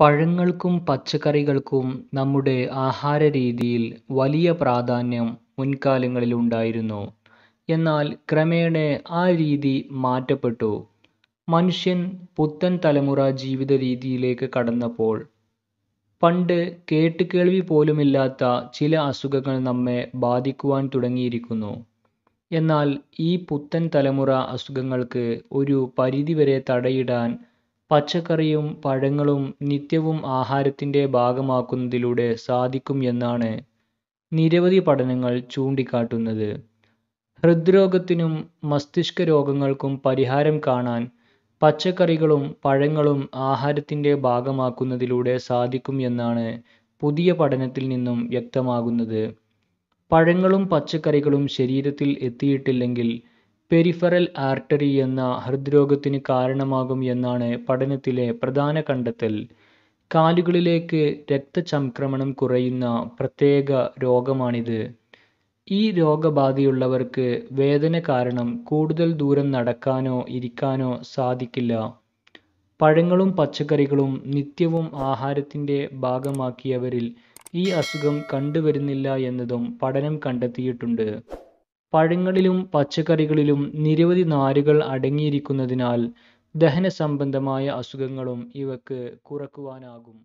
പഴങ്ങൾക്കും പച്ചക്കറികൾക്കും നമ്മുടെ ആഹാര രീതിയിൽ വലിയ പ്രാധാന്യം മുൻകാലങ്ങളിൽ ഉണ്ടായിരുന്നു എന്നാൽ ക്രമേണ ആ രീതി മാറ്റപ്പെട്ടു മനുഷ്യൻ പുത്തൻ തലമുറ ജീവിത രീതിയിലേക്ക് കടന്നപ്പോൾ പണ്ട് കേട്ടുകേൾവി പോലുമില്ലാത്ത ചില അസുഖങ്ങൾ നമ്മെ ബാധിക്കുവാൻ തുടങ്ങിയിരിക്കുന്നു എന്നാൽ ഈ പുത്തൻ തലമുറ അസുഖങ്ങൾക്ക് ഒരു പരിധിവരെ തടയിടാൻ പച്ചക്കറിയും പഴങ്ങളും നിത്യവും ആഹാരത്തിൻ്റെ ഭാഗമാക്കുന്നതിലൂടെ സാധിക്കും എന്നാണ് നിരവധി പഠനങ്ങൾ ചൂണ്ടിക്കാട്ടുന്നത് ഹൃദ്രോഗത്തിനും മസ്തിഷ്ക രോഗങ്ങൾക്കും പരിഹാരം കാണാൻ പച്ചക്കറികളും പഴങ്ങളും ആഹാരത്തിൻ്റെ ഭാഗമാക്കുന്നതിലൂടെ സാധിക്കും എന്നാണ് പുതിയ പഠനത്തിൽ നിന്നും വ്യക്തമാകുന്നത് പഴങ്ങളും പച്ചക്കറികളും ശരീരത്തിൽ എത്തിയിട്ടില്ലെങ്കിൽ പെരിഫറൽ ആർട്ടറി എന്ന ഹൃദ്രോഗത്തിന് കാരണമാകും എന്നാണ് പഠനത്തിലെ പ്രധാന കണ്ടെത്തൽ കാലുകളിലേക്ക് രക്തചംക്രമണം കുറയുന്ന പ്രത്യേക രോഗമാണിത് ഈ രോഗബാധയുള്ളവർക്ക് വേദന കാരണം കൂടുതൽ ദൂരം നടക്കാനോ ഇരിക്കാനോ സാധിക്കില്ല പഴങ്ങളും പച്ചക്കറികളും നിത്യവും ആഹാരത്തിൻ്റെ ഭാഗമാക്കിയവരിൽ ഈ അസുഖം കണ്ടുവരുന്നില്ല എന്നതും പഠനം കണ്ടെത്തിയിട്ടുണ്ട് പഴങ്ങളിലും പച്ചക്കറികളിലും നിരവധി നാരുകൾ അടങ്ങിയിരിക്കുന്നതിനാൽ ദഹന സംബന്ധമായ അസുഖങ്ങളും ഇവയ്ക്ക് കുറക്കുവാനാകും